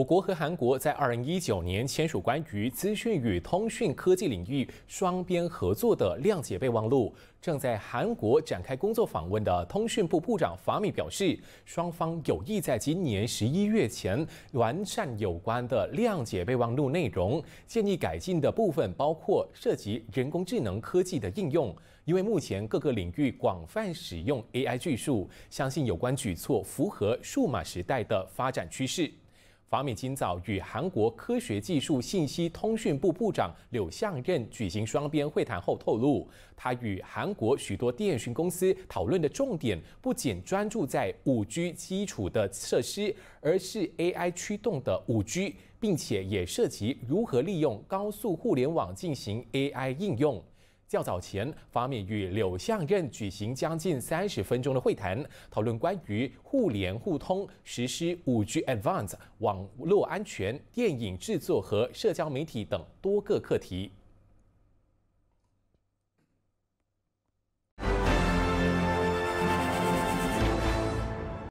我国和韩国在二零一九年签署关于资讯与通讯科技领域双边合作的谅解备忘录。正在韩国展开工作访问的通讯部部长法米表示，双方有意在今年十一月前完善有关的谅解备忘录内容。建议改进的部分包括涉及人工智能科技的应用，因为目前各个领域广泛使用 AI 技术，相信有关举措符合数码时代的发展趋势。黄米今早与韩国科学技术信息通讯部部长柳相任举行双边会谈后透露，他与韩国许多电讯公司讨论的重点不仅专注在 5G 基础的设施，而是 AI 驱动的 5G，并且也涉及如何利用高速互联网进行 AI 应用。较早前，方面与柳相任举行将近三十分钟的会谈，讨论关于互联互通、实施 5G Advanced 网络安全、电影制作和社交媒体等多个课题。